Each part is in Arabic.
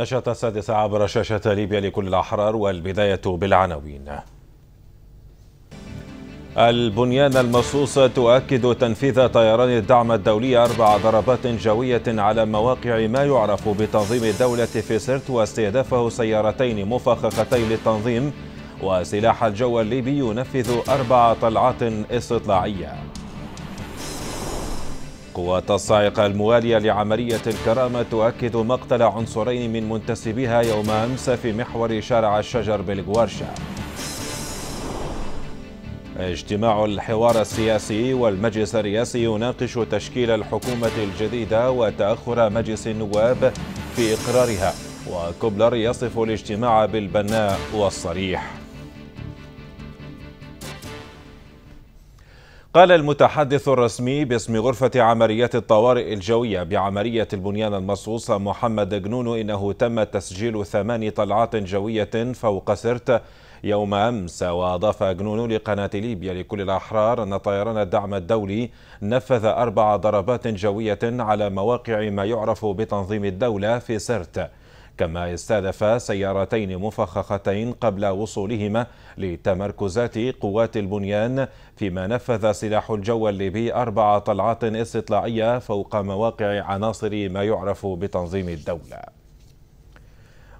نشرة سادسة عبر شاشة ليبيا لكل الأحرار والبداية بالعناوين البنيان المصوصة تؤكد تنفيذ طيران الدعم الدولي أربع ضربات جوية على مواقع ما يعرف بتنظيم الدولة في سرت واستهدافه سيارتين مفخختين للتنظيم وسلاح الجو الليبي ينفذ أربع طلعات استطلاعية القوات الصاعقة الموالية لعملية الكرامة تؤكد مقتل عنصرين من منتسبيها يوم أمس في محور شارع الشجر بالغوارشا اجتماع الحوار السياسي والمجلس الرئاسي يناقش تشكيل الحكومة الجديدة وتأخر مجلس النواب في إقرارها وكوبلر يصف الاجتماع بالبناء والصريح قال المتحدث الرسمي باسم غرفة عمليات الطوارئ الجوية بعملية البنيان المرصوص محمد جنون إنه تم تسجيل ثمان طلعات جوية فوق سرت يوم أمس وأضاف جنون لقناة ليبيا لكل الأحرار أن طيران الدعم الدولي نفذ أربع ضربات جوية على مواقع ما يعرف بتنظيم الدولة في سرت كما استهدف سيارتين مفخختين قبل وصولهما لتمركزات قوات البنيان فيما نفذ سلاح الجو الليبي أربع طلعات استطلاعية فوق مواقع عناصر ما يعرف بتنظيم الدولة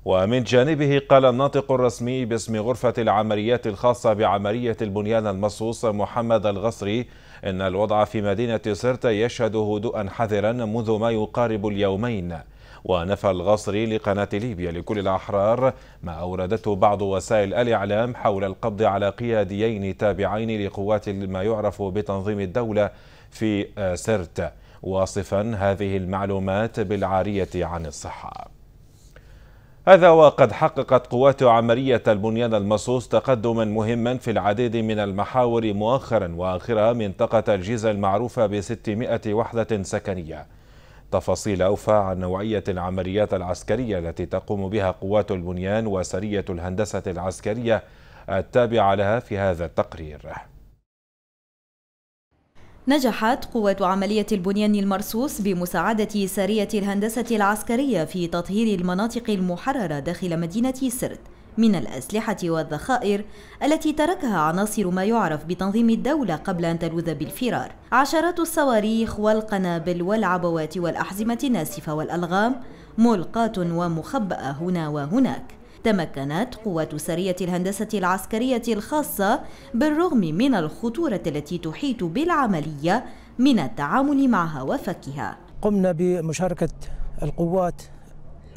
ومن جانبه قال الناطق الرسمي باسم غرفة العمليات الخاصة بعملية البنيان المصوص محمد الغصري إن الوضع في مدينة سرت يشهد هدوءا حذرا منذ ما يقارب اليومين ونفى الغصري لقناة ليبيا لكل الأحرار ما أوردته بعض وسائل الإعلام حول القبض على قياديين تابعين لقوات ما يعرف بتنظيم الدولة في آه، سرت واصفا هذه المعلومات بالعارية عن الصحة هذا وقد حققت قوات عملية البنيان المصوص تقدما مهما في العديد من المحاور مؤخرا وآخرها منطقة الجيزة المعروفة ب 600 وحدة سكنية تفاصيل أوفى عن نوعية العمليات العسكرية التي تقوم بها قوات البنيان وسرية الهندسة العسكرية التابعة لها في هذا التقرير نجحت قوات عملية البنيان المرصوص بمساعدة سرية الهندسة العسكرية في تطهير المناطق المحررة داخل مدينة سرت من الأسلحة والذخائر التي تركها عناصر ما يعرف بتنظيم الدولة قبل أن تلوذ بالفرار عشرات الصواريخ والقنابل والعبوات والأحزمة الناسفة والألغام ملقاة ومخبأة هنا وهناك تمكنت قوات سرية الهندسة العسكرية الخاصة بالرغم من الخطورة التي تحيط بالعملية من التعامل معها وفكها قمنا بمشاركة القوات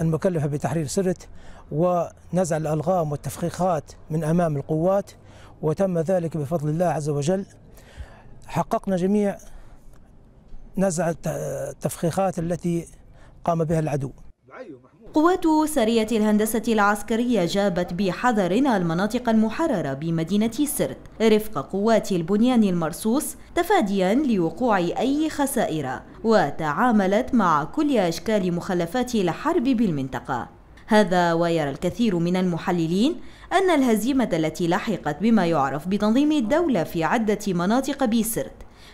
المكلفة بتحرير سرت ونزع الألغام والتفخيخات من أمام القوات وتم ذلك بفضل الله عز وجل حققنا جميع نزع التفخيخات التي قام بها العدو قوات سرية الهندسة العسكرية جابت بحذر المناطق المحررة بمدينة سرت رفق قوات البنيان المرصوص تفاديا لوقوع أي خسائر وتعاملت مع كل أشكال مخلفات الحرب بالمنطقة هذا ويرى الكثير من المحللين أن الهزيمة التي لحقت بما يعرف بتنظيم الدولة في عدة مناطق بيسرت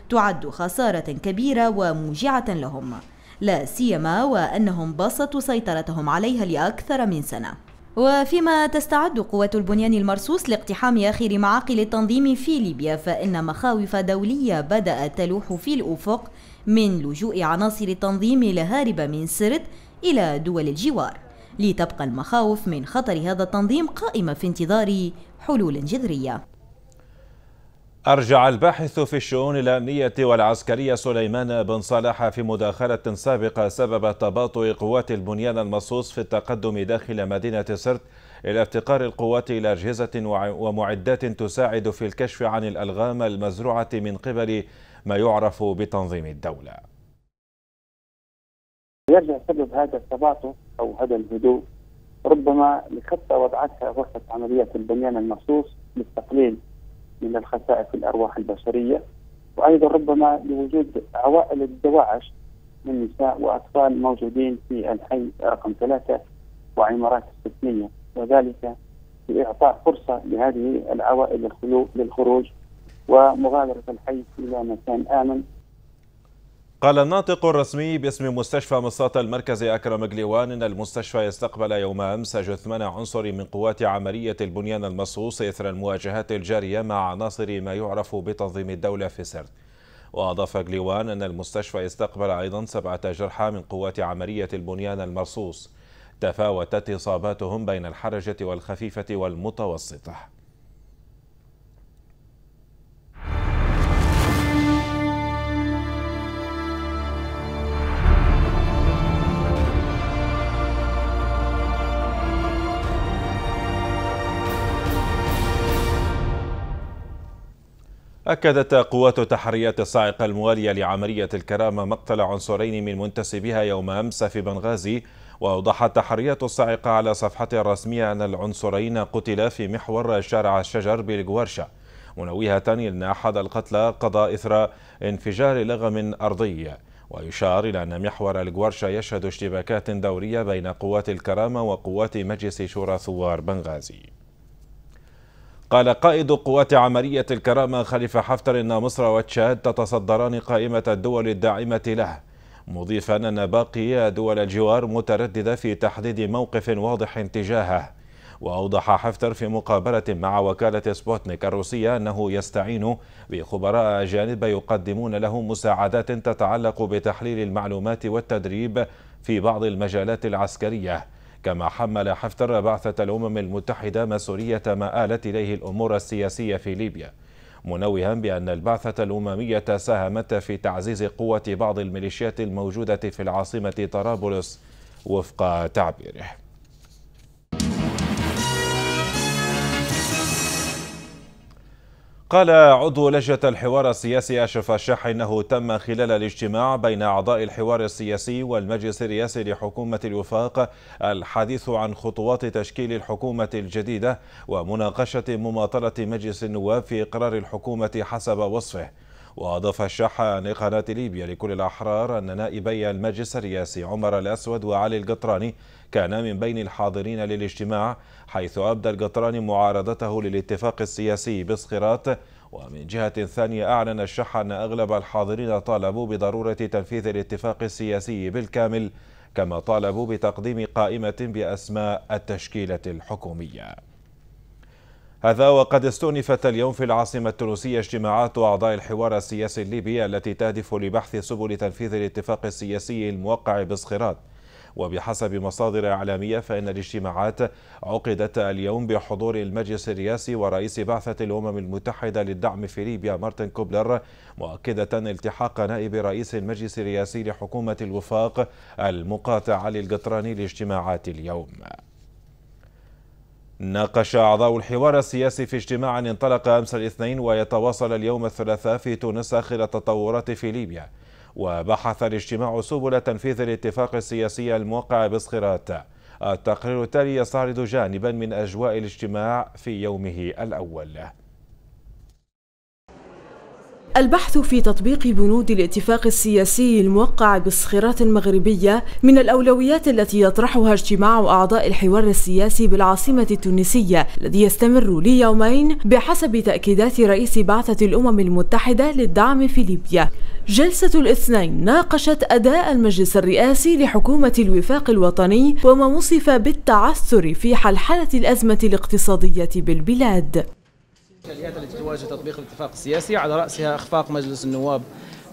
تعد خسارة كبيرة وموجعة لهم لا سيما وأنهم بسطوا سيطرتهم عليها لأكثر من سنة وفيما تستعد قوة البنيان المرصوص لاقتحام آخر معاقل التنظيم في ليبيا فإن مخاوف دولية بدأت تلوح في الأفق من لجوء عناصر التنظيم الهاربة من سرت إلى دول الجوار لتبقى المخاوف من خطر هذا التنظيم قائمة في انتظار حلول جذرية أرجع الباحث في الشؤون الأمنية والعسكرية سليمان بن صالح في مداخلة سابقة سبب تباطؤ قوات البنيان المصوص في التقدم داخل مدينة سرت إلى افتقار القوات إلى أجهزة ومعدات تساعد في الكشف عن الألغام المزروعة من قبل ما يعرف بتنظيم الدولة يرجع سبب هذا التباطؤ او هذا الهدوء ربما لخطه وضعتها غرفه عمليات البنيان المخصوص للتقليل من الخسائر في الارواح البشريه وايضا ربما لوجود عوائل الدواعش من نساء واطفال موجودين في الحي رقم ثلاثه وعمارات السكنيه وذلك لاعطاء فرصه لهذه العوائل للخروج ومغادره الحي الى مكان امن قال الناطق الرسمي باسم مستشفى مصاط المركزي أكرم جليوان إن المستشفى يستقبل يوم أمس جثمان عنصر من قوات عملية البنيان المصوص إثر المواجهات الجارية مع عناصر ما يعرف بتنظيم الدولة في سرت وأضاف جليوان أن المستشفى استقبل أيضا سبعة جرحى من قوات عملية البنيان المرصوص تفاوتت إصاباتهم بين الحرجة والخفيفة والمتوسطة أكدت قوات التحريات الصاعقة الموالية لعملية الكرامة مقتل عنصرين من منتسبيها يوم أمس في بنغازي وأوضحت تحريات الصاعقة على صفحتها الرسمية أن العنصرين قتلا في محور شارع الشجر بالجوارشة منوهة أن أحد القتلى قضى إثر انفجار لغم أرضي ويشار إلى أن محور الجوارشة يشهد اشتباكات دورية بين قوات الكرامة وقوات مجلس شورى ثوار بنغازي قال قائد قوات عملية الكرامة خليفة حفتر أن مصر وتشاد تتصدران قائمة الدول الداعمة له مضيفا أن باقي دول الجوار مترددة في تحديد موقف واضح تجاهه وأوضح حفتر في مقابلة مع وكالة سبوتنيك الروسية أنه يستعين بخبراء أجانب يقدمون له مساعدات تتعلق بتحليل المعلومات والتدريب في بعض المجالات العسكرية كما حمل حفتر بعثة الأمم المتحدة مسؤولية ما آلت إليه الأمور السياسية في ليبيا منوها بأن البعثة الأممية ساهمت في تعزيز قوة بعض الميليشيات الموجودة في العاصمة طرابلس وفق تعبيره قال عضو لجنة الحوار السياسي أشرف الشح أنه تم خلال الاجتماع بين أعضاء الحوار السياسي والمجلس الرئاسي لحكومة الوفاق الحديث عن خطوات تشكيل الحكومة الجديدة ومناقشة مماطلة مجلس النواب في إقرار الحكومة حسب وصفه وأضاف الشح عن قناة ليبيا لكل الأحرار أن نائبي المجلس الرئاسي عمر الأسود وعلي القطراني كانا من بين الحاضرين للاجتماع حيث أبدى القطراني معارضته للاتفاق السياسي باسقراط ومن جهة ثانية أعلن الشح أن أغلب الحاضرين طالبوا بضرورة تنفيذ الاتفاق السياسي بالكامل كما طالبوا بتقديم قائمة بأسماء التشكيلة الحكومية هذا وقد استؤنفت اليوم في العاصمة التونسية اجتماعات أعضاء الحوار السياسي الليبي التي تهدف لبحث سبل تنفيذ الاتفاق السياسي الموقع بصخرات وبحسب مصادر إعلامية فإن الاجتماعات عقدت اليوم بحضور المجلس الرئاسي ورئيس بعثة الأمم المتحدة للدعم في ليبيا مارتن كوبلر مؤكدة التحاق نائب رئيس المجلس الرئاسي لحكومة الوفاق المقاطع علي القطراني لاجتماعات اليوم ناقش أعضاء الحوار السياسي في اجتماع انطلق أمس الاثنين ويتواصل اليوم الثلاثاء في تونس آخر التطورات في ليبيا وبحث الاجتماع سبل تنفيذ الاتفاق السياسي الموقع بصخرات التقرير التالي يستعرض جانبا من أجواء الاجتماع في يومه الأول البحث في تطبيق بنود الاتفاق السياسي الموقع بالصخيرات المغربية من الأولويات التي يطرحها اجتماع أعضاء الحوار السياسي بالعاصمة التونسية الذي يستمر ليومين بحسب تأكيدات رئيس بعثة الأمم المتحدة للدعم في ليبيا جلسة الاثنين ناقشت أداء المجلس الرئاسي لحكومة الوفاق الوطني وما وصف بالتعثر في حلحلة الأزمة الاقتصادية بالبلاد الإشكاليات التي تواجه تطبيق الاتفاق السياسي على رأسها إخفاق مجلس النواب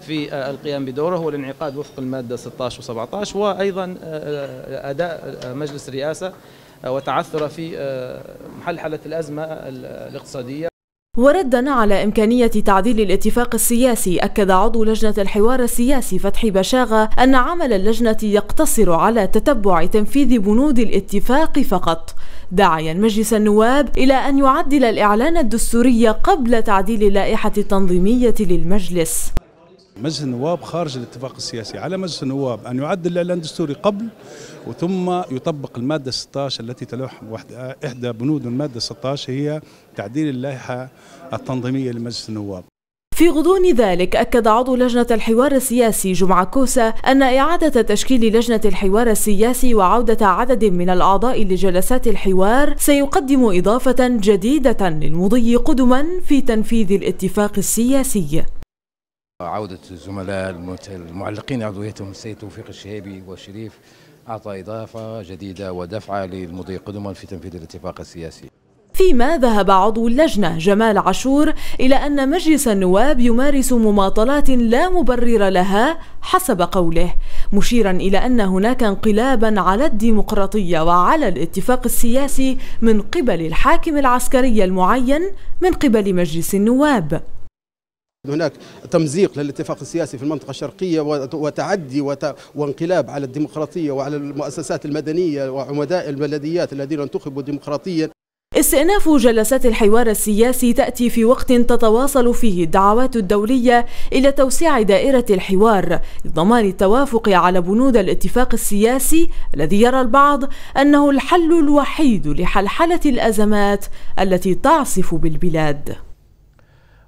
في آه، القيام بدوره والانعقاد وفق المادة 16 و17 وأيضا آه، آه، أداء مجلس الرئاسة وتعثر في محلحلة الأزمة الاقتصادية وردا على إمكانية تعديل الاتفاق السياسي أكد عضو لجنة الحوار السياسي فتحي بشاغة أن عمل اللجنة يقتصر على تتبع تنفيذ بنود الاتفاق فقط داعيا مجلس النواب إلى أن يعدل الإعلان الدستوري قبل تعديل اللائحة التنظيمية للمجلس مجلس النواب خارج الاتفاق السياسي على مجلس النواب أن يعدل الإعلان الدستوري قبل وثم يطبق المادة 16 التي تلوح إحدى بنود المادة 16 هي تعديل اللائحة التنظيمية لمجلس النواب في غضون ذلك أكد عضو لجنة الحوار السياسي جمعة كوسا أن إعادة تشكيل لجنة الحوار السياسي وعودة عدد من الأعضاء لجلسات الحوار سيقدم إضافة جديدة للمضي قدما في تنفيذ الاتفاق السياسي عودة الزملاء المعلقين عضويتهم السيد توفيق الشهيبي والشريف أعطى إضافة جديدة ودفعة للمضي قدما في تنفيذ الاتفاق السياسي فيما ذهب عضو اللجنة جمال عاشور إلى أن مجلس النواب يمارس مماطلات لا مبرر لها حسب قوله مشيرا إلى أن هناك انقلابا على الديمقراطية وعلى الاتفاق السياسي من قبل الحاكم العسكري المعين من قبل مجلس النواب هناك تمزيق للاتفاق السياسي في المنطقة الشرقية وتعدي وت... وانقلاب على الديمقراطية وعلى المؤسسات المدنية وعمداء البلديات الذين انتخبوا ديمقراطيا استئناف جلسات الحوار السياسي تأتي في وقت تتواصل فيه الدعوات الدولية إلى توسيع دائرة الحوار لضمان التوافق على بنود الاتفاق السياسي الذي يرى البعض أنه الحل الوحيد لحلحلة الأزمات التي تعصف بالبلاد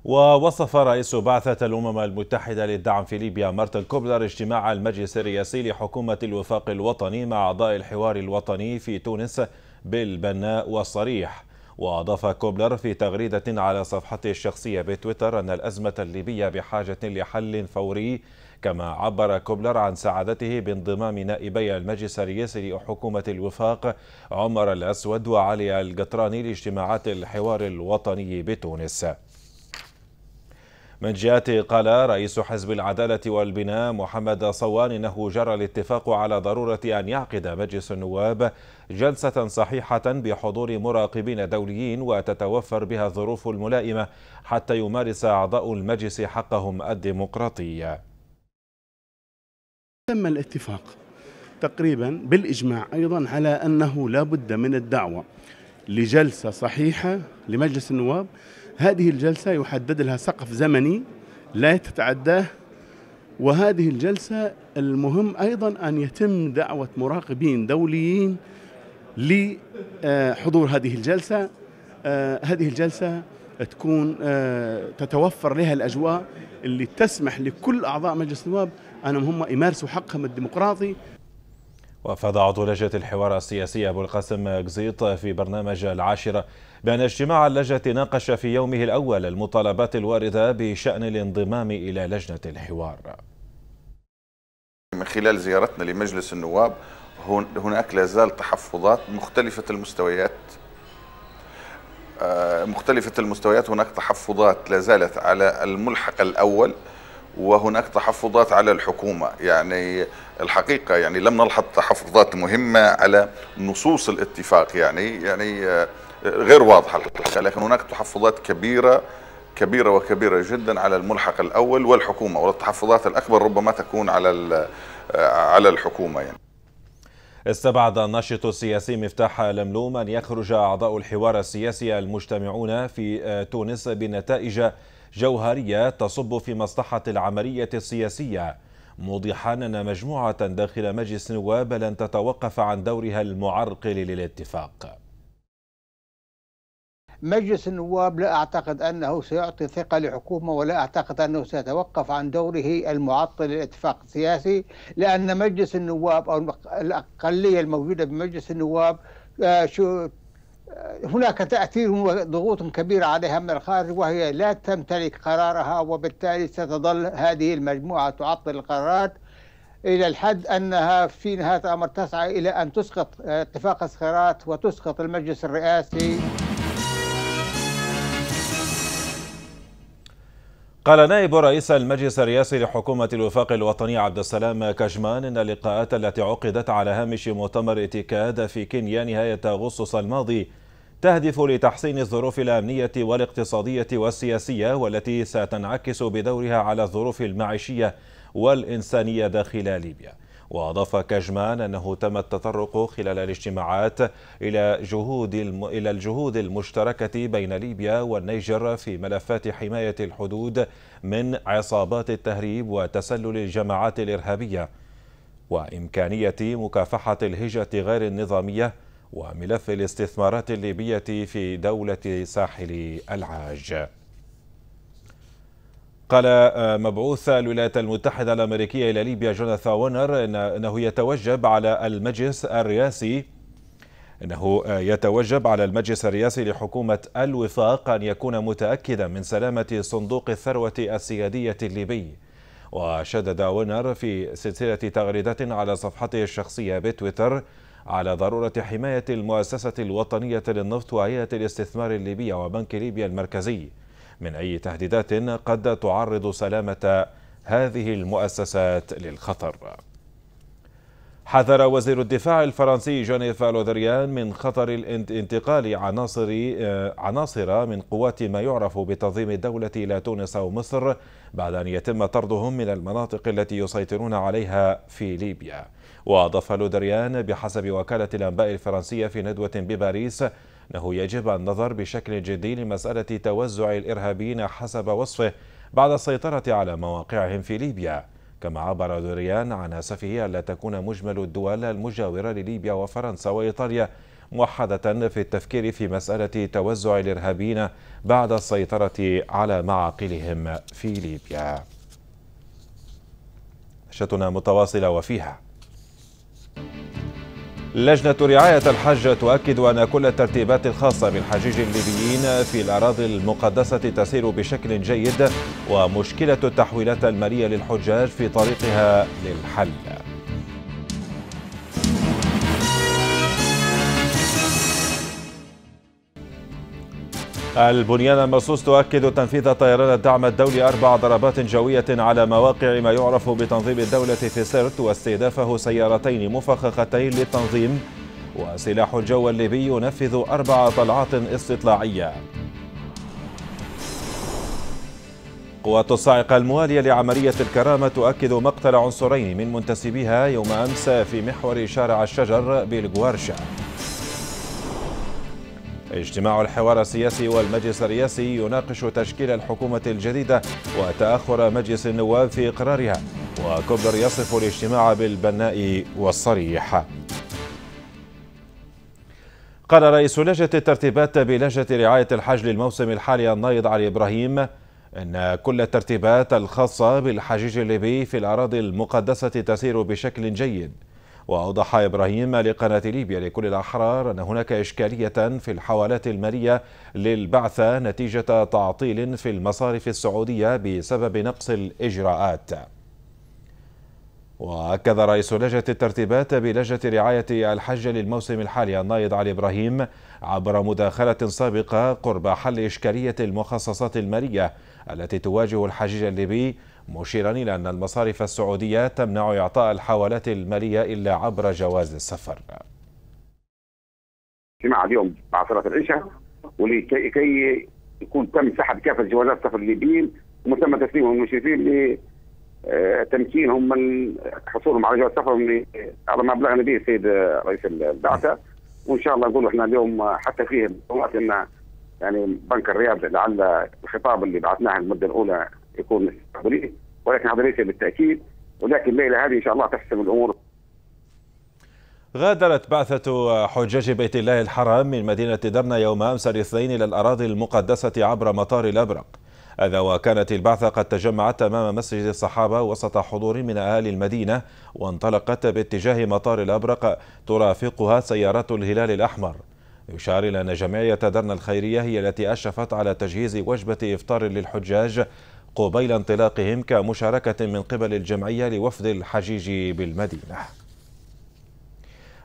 ووصف رئيس بعثة الأمم المتحدة للدعم في ليبيا مارتن كوبلر اجتماع المجلس الرئاسي لحكومة الوفاق الوطني مع أعضاء الحوار الوطني في تونس بالبناء والصريح وأضاف كوبلر في تغريدة على صفحته الشخصية بتويتر أن الأزمة الليبية بحاجة لحل فوري كما عبر كوبلر عن سعادته بانضمام نائبي المجلس الرئاسي لحكومة الوفاق عمر الأسود وعلي القطراني لاجتماعات الحوار الوطني بتونس من جهته قال رئيس حزب العدالة والبناء محمد صوان إنه جرى الاتفاق على ضرورة أن يعقد مجلس النواب جلسة صحيحة بحضور مراقبين دوليين وتتوفر بها الظروف الملائمة حتى يمارس أعضاء المجلس حقهم الديمقراطي تم الاتفاق تقريبا بالإجماع أيضا على أنه لا بد من الدعوة لجلسة صحيحة لمجلس النواب هذه الجلسة يحدد لها سقف زمني لا تتعداه وهذه الجلسة المهم أيضا أن يتم دعوة مراقبين دوليين لحضور هذه الجلسة آه، هذه الجلسة تكون آه، تتوفر لها الأجواء اللي تسمح لكل أعضاء مجلس النواب أنهم هم يمارسوا حقهم الديمقراطي وافاد عضو لجنه الحوار السياسي ابو القاسم قزيط في برنامج العاشره بان اجتماع اللجنه ناقش في يومه الاول المطالبات الوارده بشان الانضمام الى لجنه الحوار. من خلال زيارتنا لمجلس النواب هناك لا زال تحفظات مختلفه المستويات آه، مختلفه المستويات هناك تحفظات لا زالت على الملحق الاول وهناك تحفظات على الحكومة يعني الحقيقة يعني لم نلحظ تحفظات مهمة على نصوص الاتفاق يعني يعني آه، غير واضحة الحقيقة لكن هناك تحفظات كبيرة كبيرة وكبيرة جدا على الملحق الأول والحكومة والتحفظات الأكبر ربما تكون على آه، على الحكومة يعني استبعد الناشط السياسي مفتاح لملوم أن يخرج أعضاء الحوار السياسي المجتمعون في آه، تونس بنتائج جوهرية تصب في مصلحة العملية السياسية موضحا أن مجموعة داخل مجلس النواب لن تتوقف عن دورها المعرقل للاتفاق مجلس النواب لا أعتقد أنه سيعطي ثقة لحكومة ولا أعتقد أنه سيتوقف عن دوره المعطل للاتفاق السياسي لأن مجلس النواب أو الأقلية الموجودة بمجلس النواب آه، هناك تأثير وضغوط كبيرة عليها من الخارج وهي لا تمتلك قرارها وبالتالي ستظل هذه المجموعة تعطل القرارات إلى الحد أنها في نهاية الأمر تسعى إلى أن تسقط آه، اتفاق الصخرات وتسقط المجلس الرئاسي قال نائب رئيس المجلس الرئاسي لحكومة الوفاق الوطني عبد السلام كجمان إن اللقاءات التي عقدت على هامش مؤتمر اتكاد في كينيا نهاية أغسطس الماضي تهدف لتحسين الظروف الأمنية والاقتصادية والسياسية والتي ستنعكس بدورها على الظروف المعيشية والإنسانية داخل ليبيا وأضاف كجمان أنه تم التطرق خلال الاجتماعات إلى جهود الم... إلى الجهود المشتركة بين ليبيا والنيجر في ملفات حماية الحدود من عصابات التهريب وتسلل الجماعات الإرهابية وإمكانية مكافحة الهجرة غير النظامية وملف الاستثمارات الليبية في دولة ساحل العاج قال آه، مبعوث الولايات المتحدة الأمريكية إلى ليبيا جوناثا وونر أنه يتوجب على المجلس الرئاسي أنه آه، يتوجب على المجلس الرئاسي لحكومة الوفاق أن يكون متأكدا من سلامة صندوق الثروة السيادية الليبي وشدد وونر في سلسلة تغريدات على صفحته الشخصية بتويتر على ضرورة حماية المؤسسة الوطنية للنفط وهيئة الاستثمار الليبية وبنك ليبيا المركزي من أي تهديدات قد تعرض سلامة هذه المؤسسات للخطر حذر وزير الدفاع الفرنسي جونيف لودريان من خطر انتقال عناصر آه، عناصر من قوات ما يعرف بتنظيم الدولة إلى تونس أو مصر بعد أن يتم طردهم من المناطق التي يسيطرون عليها في ليبيا وأضاف لودريان بحسب وكالة الأنباء الفرنسية في ندوة بباريس أنه يجب النظر بشكل جدي لمسألة توزع الإرهابيين حسب وصفه بعد السيطرة على مواقعهم في ليبيا كما عبر دوريان عن أسفه ألا تكون مجمل الدول المجاورة لليبيا وفرنسا وإيطاليا موحدة في التفكير في مسألة توزع الإرهابيين بعد السيطرة على معاقلهم في ليبيا نشرتنا متواصلة وفيها لجنة رعاية الحج تؤكد أن كل الترتيبات الخاصة بالحجيج الليبيين في الأراضي المقدسة تسير بشكل جيد ومشكلة التحويلات المالية للحجاج في طريقها للحل البنيان المرصوص تؤكد تنفيذ طيران الدعم الدولي أربع ضربات جوية على مواقع ما يعرف بتنظيم الدولة في سرت واستهدافه سيارتين مفخختين للتنظيم وسلاح الجو الليبي ينفذ أربع طلعات استطلاعية قوات الصاعقة الموالية لعملية الكرامة تؤكد مقتل عنصرين من منتسبيها يوم أمس في محور شارع الشجر بالجوارشة اجتماع الحوار السياسي والمجلس الرئاسي يناقش تشكيل الحكومة الجديدة وتأخر مجلس النواب في إقرارها وكوبلر يصف الاجتماع بالبناء والصريح قال رئيس لجنة الترتيبات بلجنة رعاية الحج للموسم الحالي النايض علي إبراهيم أن كل الترتيبات الخاصة بالحجيج الليبي في الأراضي المقدسة تسير بشكل جيد وأوضح إبراهيم لقناة ليبيا لكل الأحرار أن هناك إشكالية في الحوالات المالية للبعثة نتيجة تعطيل في المصارف السعودية بسبب نقص الإجراءات وأكد رئيس لجنة الترتيبات بلجنة رعاية الحج للموسم الحالي النايد علي إبراهيم عبر مداخلة سابقة قرب حل إشكالية المخصصات المالية التي تواجه الحجيج الليبي مشيرا إلى أن المصارف السعودية تمنع إعطاء الحوالات المالية إلا عبر جواز السفر اجتماع اليوم مع صلاة العشاء ولكي يكون تم سحب كافة جوازات السفر الليبيين وتم تسليمهم المشرفين لتمكينهم آه، من حصولهم على جواز سفرهم على ما بلغنا به السيد رئيس البعثة وان شاء الله نقول احنا اليوم حتى فيه ان يعني بنك الرياض لعل الخطاب اللي بعثناه المده الاولى يكون عمليه ولكن ليس بالتاكيد ولكن الليله هذه ان شاء الله تحسم الامور غادرت بعثة حجاج بيت الله الحرام من مدينة درنا يوم أمس الاثنين إلى الأراضي المقدسة عبر مطار الأبرق هذا وكانت البعثة قد تجمعت أمام مسجد الصحابة وسط حضور من أهالي المدينة وانطلقت باتجاه مطار الأبرق ترافقها سيارات الهلال الأحمر يشار إلى أن جمعية درنا الخيرية هي التي أشرفت على تجهيز وجبة إفطار للحجاج قبيل انطلاقهم كمشاركة من قبل الجمعية لوفد الحجيج بالمدينة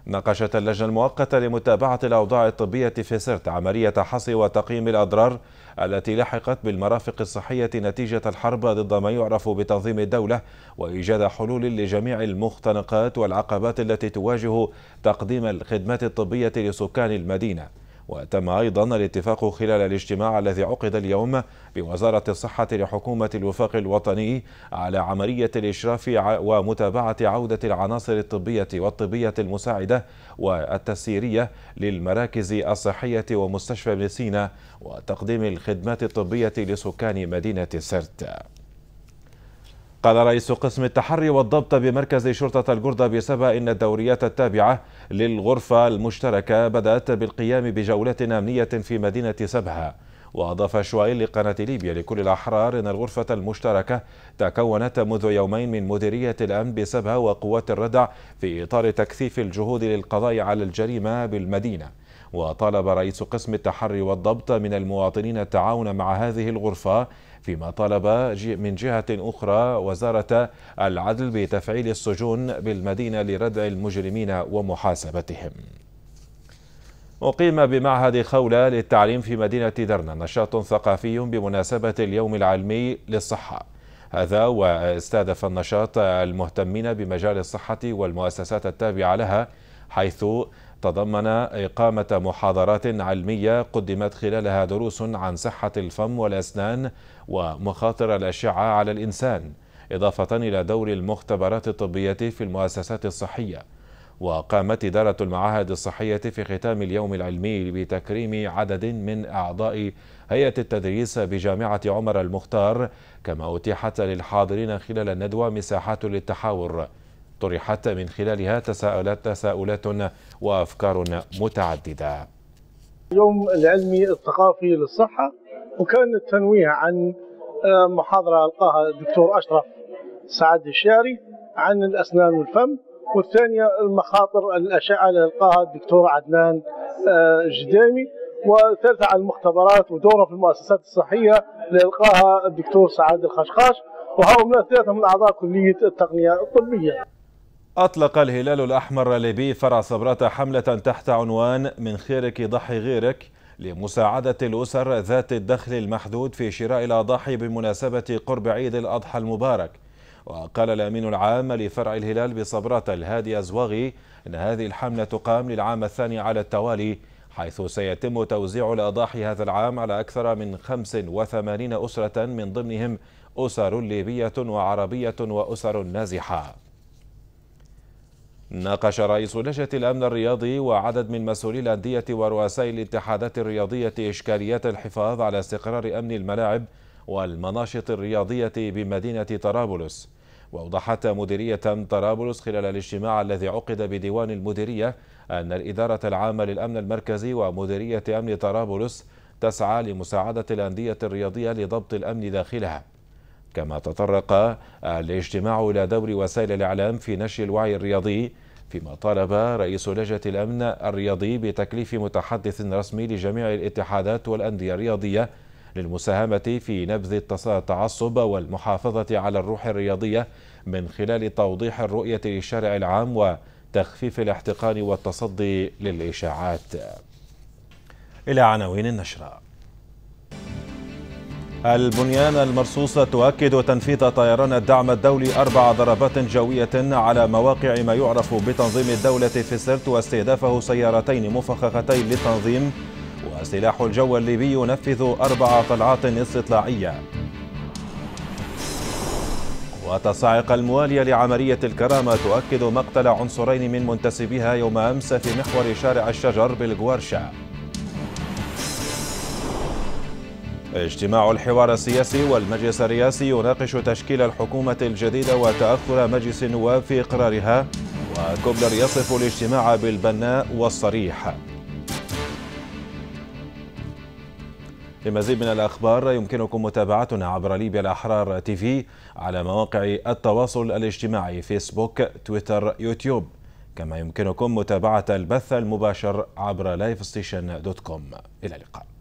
ناقشت اللجنة المؤقتة لمتابعة الأوضاع الطبية في سرت عملية حصي وتقييم الأضرار التي لحقت بالمرافق الصحية نتيجة الحرب ضد ما يعرف بتنظيم الدولة وإيجاد حلول لجميع المختنقات والعقبات التي تواجه تقديم الخدمات الطبية لسكان المدينة وتم أيضا الاتفاق خلال الاجتماع الذي عقد اليوم بوزارة الصحة لحكومة الوفاق الوطني على عملية الإشراف ومتابعة عودة العناصر الطبية والطبية المساعدة والتسييرية للمراكز الصحية ومستشفى ابن سينا وتقديم الخدمات الطبية لسكان مدينة سرت قال رئيس قسم التحري والضبط بمركز شرطة الجردة بسبا إن الدوريات التابعة للغرفة المشتركة بدأت بالقيام بجولات أمنية في مدينة سبها وأضاف شوائل لقناة ليبيا لكل الأحرار أن الغرفة المشتركة تكونت منذ يومين من مديرية الأمن بسبها وقوات الردع في إطار تكثيف الجهود للقضاء على الجريمة بالمدينة وطالب رئيس قسم التحري والضبط من المواطنين التعاون مع هذه الغرفة فيما طالب من جهة أخرى وزارة العدل بتفعيل السجون بالمدينة لردع المجرمين ومحاسبتهم أقيم بمعهد خولة للتعليم في مدينة درنا نشاط ثقافي بمناسبة اليوم العلمي للصحة هذا واستهدف النشاط المهتمين بمجال الصحة والمؤسسات التابعة لها حيث تضمن إقامة محاضرات علمية قدمت خلالها دروس عن صحة الفم والأسنان ومخاطر الأشعة على الإنسان إضافة إلى دور المختبرات الطبية في المؤسسات الصحية وقامت إدارة المعاهد الصحية في ختام اليوم العلمي بتكريم عدد من أعضاء هيئة التدريس بجامعة عمر المختار كما أتيحت للحاضرين خلال الندوة مساحات للتحاور طرحت من خلالها تساؤلات تساؤلات وافكار متعدده. اليوم العلمي الثقافي للصحه وكان التنويه عن آه، محاضره القاها الدكتور اشرف سعد الشعري عن الاسنان والفم والثانيه المخاطر الاشعه اللي القاها الدكتور عدنان الجدامي آه، والثالثه عن المختبرات ودوره في المؤسسات الصحيه اللي القاها الدكتور سعاد الخشخاش وهؤلاء ثلاثه من اعضاء كليه التقنيه الطبيه أطلق الهلال الأحمر الليبي فرع صبرات حملة تحت عنوان من خيرك ضحي غيرك لمساعدة الأسر ذات الدخل المحدود في شراء الأضاحي بمناسبة قرب عيد الأضحى المبارك وقال الأمين العام لفرع الهلال بصبرات الهادي أزواغي أن هذه الحملة تقام للعام الثاني على التوالي حيث سيتم توزيع الأضاحي هذا العام على أكثر من 85 أسرة من ضمنهم أسر ليبية وعربية وأسر نازحة ناقش رئيس لجنة الأمن الرياضي وعدد من مسؤولي الأندية ورؤساء الاتحادات الرياضية إشكاليات الحفاظ على استقرار أمن الملاعب والمناشط الرياضية بمدينة طرابلس وأوضحت مديرية طرابلس خلال الاجتماع الذي عقد بديوان المديرية أن الإدارة العامة للأمن المركزي ومديرية أمن طرابلس تسعى لمساعدة الأندية الرياضية لضبط الأمن داخلها كما تطرق الاجتماع إلى دور وسائل الإعلام في نشر الوعي الرياضي فيما طالب رئيس لجنة الأمن الرياضي بتكليف متحدث رسمي لجميع الاتحادات والأندية الرياضية للمساهمة في نبذ التعصب والمحافظة على الروح الرياضية من خلال توضيح الرؤية للشارع العام وتخفيف الاحتقان والتصدي للإشاعات إلى عناوين النشره البنيان المرصوصة تؤكد تنفيذ طيران الدعم الدولي أربع ضربات جوية على مواقع ما يعرف بتنظيم الدولة في سرت واستهدافه سيارتين مفخختين للتنظيم وسلاح الجو الليبي ينفذ أربع طلعات استطلاعية وتصاعق الموالية لعملية الكرامة تؤكد مقتل عنصرين من منتسبيها يوم أمس في محور شارع الشجر بالجوارشا اجتماع الحوار السياسي والمجلس الرئاسي يناقش تشكيل الحكومة الجديدة وتأخر مجلس النواب في إقرارها وكوبلر يصف الاجتماع بالبناء والصريح لمزيد من الأخبار يمكنكم متابعتنا عبر ليبيا الأحرار تيفي على مواقع التواصل الاجتماعي فيسبوك تويتر يوتيوب كما يمكنكم متابعة البث المباشر عبر لايفستيشن دوت كوم إلى اللقاء